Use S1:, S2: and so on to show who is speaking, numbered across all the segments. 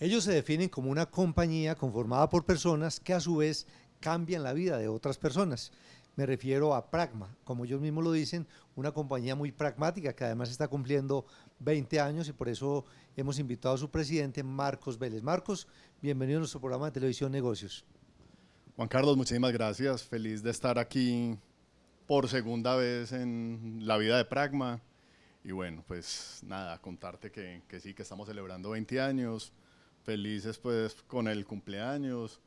S1: Ellos se definen como una compañía conformada por personas que a su vez cambian la vida de otras personas. Me refiero a Pragma, como ellos mismos lo dicen, una compañía muy pragmática que además está cumpliendo 20 años y por eso hemos invitado a su presidente Marcos Vélez. Marcos, bienvenido a nuestro programa de televisión Negocios. Juan Carlos, muchísimas gracias. Feliz de estar aquí
S2: por segunda vez en la vida de Pragma. Y bueno, pues nada, contarte que, sí, que estamos celebrando 20 años felices pues con el cumpleaños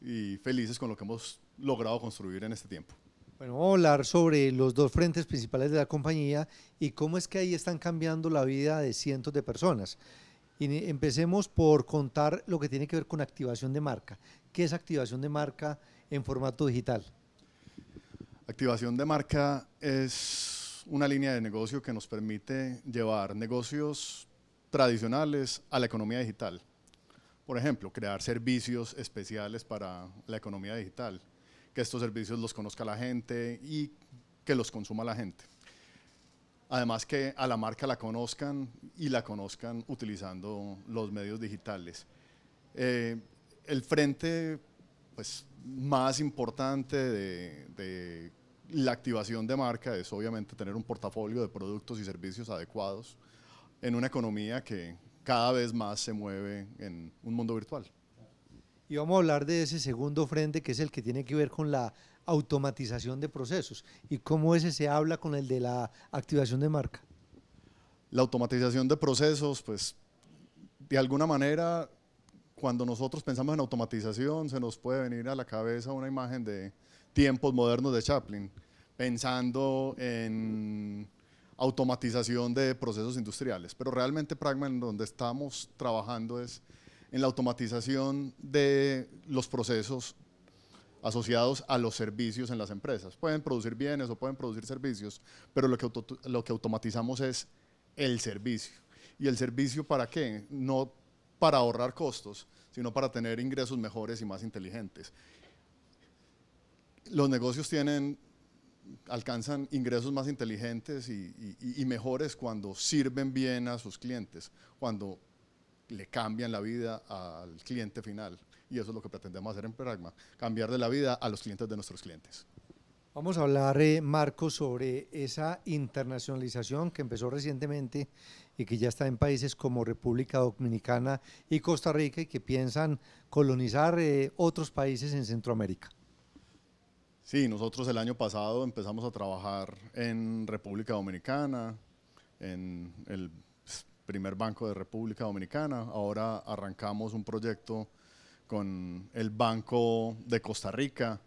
S2: y felices con lo que hemos logrado construir en este tiempo.
S1: Bueno, vamos a hablar sobre los dos frentes principales de la compañía y cómo es que ahí están cambiando la vida de cientos de personas. Y empecemos por contar lo que tiene que ver con activación de marca. ¿Qué es activación de marca en formato digital? Activación de
S2: marca es una línea de negocio que nos permite llevar negocios tradicionales a la economía digital. Por ejemplo, crear servicios especiales para la economía digital, que estos servicios los conozca la gente y que los consuma la gente. Además que a la marca la conozcan y la conozcan utilizando los medios digitales. Eh, el frente pues, más importante de, la activación de marca es obviamente tener un portafolio de productos y servicios adecuados en una economía que cada vez más se mueve en un mundo virtual.
S1: Y vamos a hablar de ese segundo frente que es el que tiene que ver con la automatización de procesos y cómo ese se habla con el de la activación de marca.
S2: La automatización de procesos, pues de alguna manera, cuando nosotros pensamos en automatización, se nos puede venir a la cabeza una imagen de tiempos modernos de Chaplin, pensando en automatización de procesos industriales, pero realmente Pragma en donde estamos trabajando es en la automatización de los procesos asociados a los servicios en las empresas. Pueden producir bienes o pueden producir servicios, pero lo que, lo que automatizamos es el servicio. ¿Y el servicio para qué? No para ahorrar costos, sino para tener ingresos mejores y más inteligentes. Los negocios tienen alcanzan ingresos más inteligentes y, mejores cuando sirven bien a sus clientes, cuando le cambian la vida al cliente final. Y eso es lo que pretendemos hacer en Pragma, cambiar de la vida a los clientes de nuestros clientes.
S1: Vamos a hablar, eh, Marco, sobre esa internacionalización que empezó recientemente y que ya está en países como República Dominicana y Costa Rica y que piensan colonizar eh, otros países en Centroamérica.
S2: Sí, nosotros el año pasado empezamos a trabajar en República Dominicana, en el primer banco de República Dominicana. Ahora arrancamos un proyecto con el Banco de Costa Rica.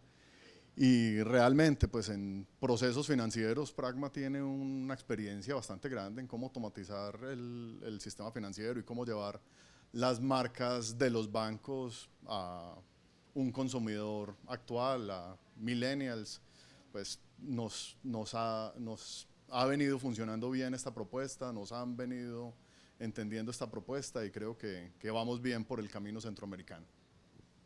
S2: Y realmente, pues en procesos financieros, Pragma tiene una experiencia bastante grande en cómo automatizar el, el sistema financiero y cómo llevar las marcas de los bancos a un consumidor actual, a millennials, pues nos, nos, ha, nos ha venido funcionando bien esta propuesta, nos han venido entendiendo esta propuesta y creo que, que vamos bien por el camino centroamericano.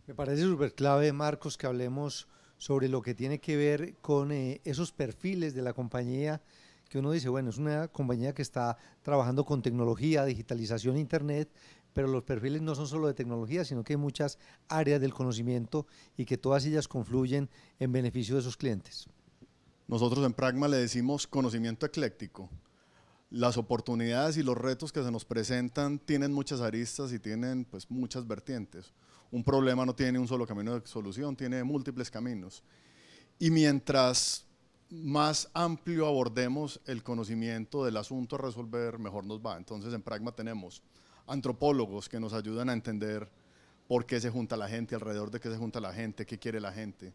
S1: Me parece súper clave, Marcos, que hablemos sobre lo que tiene que ver con eh, esos perfiles de la compañía que uno dice, bueno, es una compañía que está trabajando con tecnología, digitalización, internet, pero los perfiles no son solo de tecnología, sino que hay muchas áreas del conocimiento y que todas ellas confluyen en beneficio de sus clientes. Nosotros en
S2: Pragma le decimos conocimiento ecléctico. Las oportunidades y los retos que se nos presentan tienen muchas aristas y tienen pues, muchas vertientes. Un problema no tiene un solo camino de solución, tiene múltiples caminos. Y mientras más amplio abordemos el conocimiento del asunto a resolver, mejor nos va. Entonces en Pragma tenemos antropólogos que nos ayudan a entender por qué se junta la gente, alrededor de qué se junta la gente, qué quiere la gente.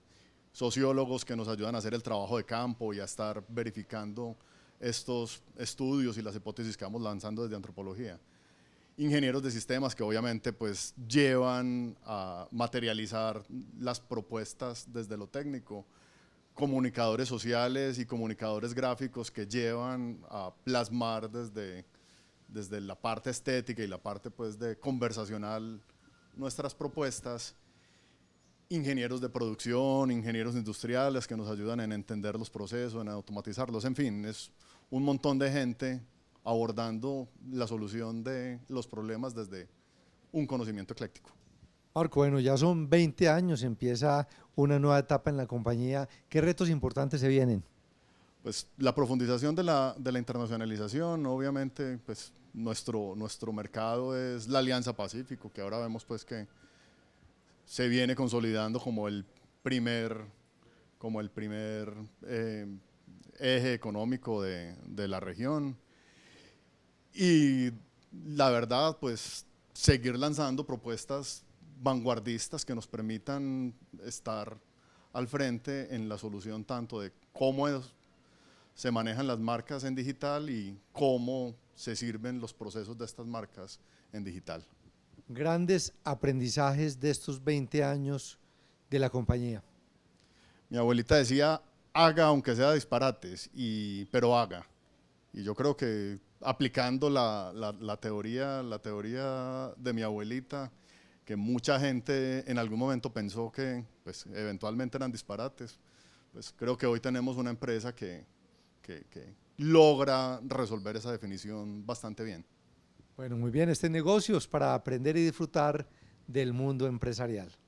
S2: Sociólogos que nos ayudan a hacer el trabajo de campo y a estar verificando estos estudios y las hipótesis que vamos lanzando desde antropología. Ingenieros de sistemas que obviamente pues llevan a materializar las propuestas desde lo técnico. Comunicadores sociales y comunicadores gráficos que llevan a plasmar desde desde la parte estética y la parte pues de conversacional nuestras propuestas, ingenieros de producción, ingenieros industriales que nos ayudan en entender los procesos, en automatizarlos, en fin, es un montón de gente abordando la solución de los problemas desde un conocimiento ecléctico.
S1: Marco, bueno, ya son 20 años, empieza una nueva etapa en la compañía. ¿Qué retos importantes se vienen?
S2: pues la profundización de la, de internacionalización, obviamente, pues nuestro, nuestro mercado es la Alianza Pacífico, que ahora vemos pues que se viene consolidando como el primer, como el primer eh, eje económico de, de la región. Y la verdad, pues seguir lanzando propuestas vanguardistas que nos permitan estar al frente en la solución tanto de cómo es, se manejan las marcas en digital y cómo se sirven los procesos de estas marcas en
S1: digital. Grandes aprendizajes de estos 20 años de la compañía.
S2: Mi abuelita decía, haga aunque sea disparates, y, pero haga. Y yo creo que aplicando la, la, teoría, la teoría de mi abuelita, que mucha gente en algún momento pensó que pues, eventualmente eran disparates, pues creo que hoy tenemos una empresa que, que, logra resolver esa definición bastante bien.
S1: Bueno, muy bien, este negocio es para aprender y disfrutar del mundo empresarial.